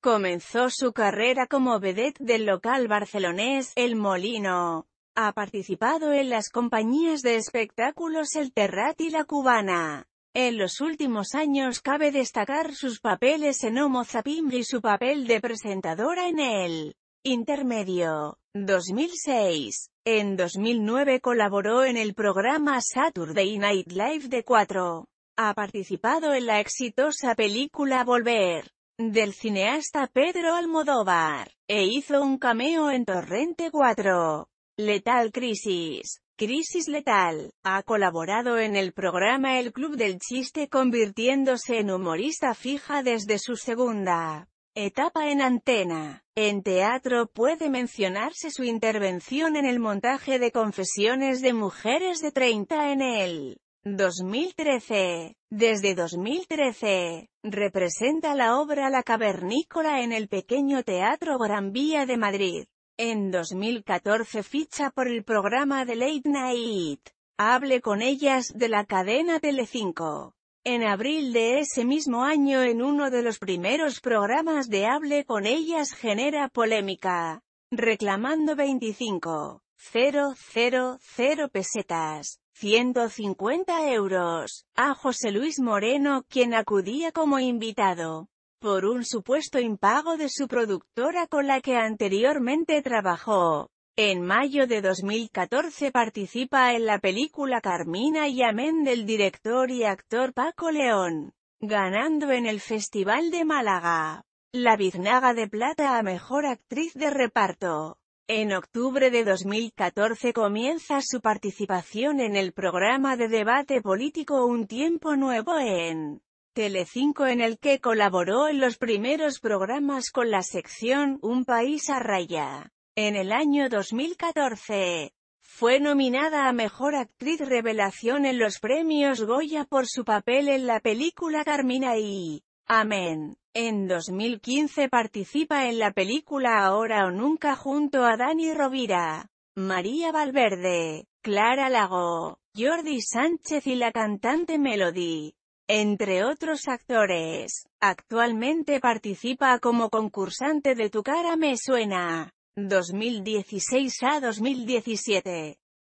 Comenzó su carrera como vedette del local barcelonés El Molino. Ha participado en las compañías de espectáculos El Terrat y La Cubana. En los últimos años cabe destacar sus papeles en Homo Zapim y su papel de presentadora en el Intermedio 2006. En 2009 colaboró en el programa Saturday Night Live de 4. Ha participado en la exitosa película Volver del cineasta Pedro Almodóvar, e hizo un cameo en Torrente 4. Letal Crisis. Crisis Letal. Ha colaborado en el programa El Club del Chiste convirtiéndose en humorista fija desde su segunda etapa en antena. En teatro puede mencionarse su intervención en el montaje de Confesiones de Mujeres de 30 en él. 2013. Desde 2013, representa la obra La Cavernícola en el pequeño Teatro Gran Vía de Madrid. En 2014 ficha por el programa de Late Night. Hable con ellas de la cadena Telecinco. En abril de ese mismo año en uno de los primeros programas de Hable con ellas genera polémica, reclamando 25. 000 pesetas, 150 euros, a José Luis Moreno quien acudía como invitado por un supuesto impago de su productora con la que anteriormente trabajó. En mayo de 2014 participa en la película Carmina y Amén del director y actor Paco León, ganando en el Festival de Málaga la Biznaga de Plata a Mejor Actriz de Reparto. En octubre de 2014 comienza su participación en el programa de debate político Un Tiempo Nuevo en Telecinco en el que colaboró en los primeros programas con la sección Un País a Raya. En el año 2014, fue nominada a Mejor Actriz Revelación en los premios Goya por su papel en la película Carmina y Amén. En 2015 participa en la película Ahora o Nunca junto a Dani Rovira, María Valverde, Clara Lago, Jordi Sánchez y la cantante Melody, entre otros actores. Actualmente participa como concursante de Tu cara me suena, 2016 a 2017.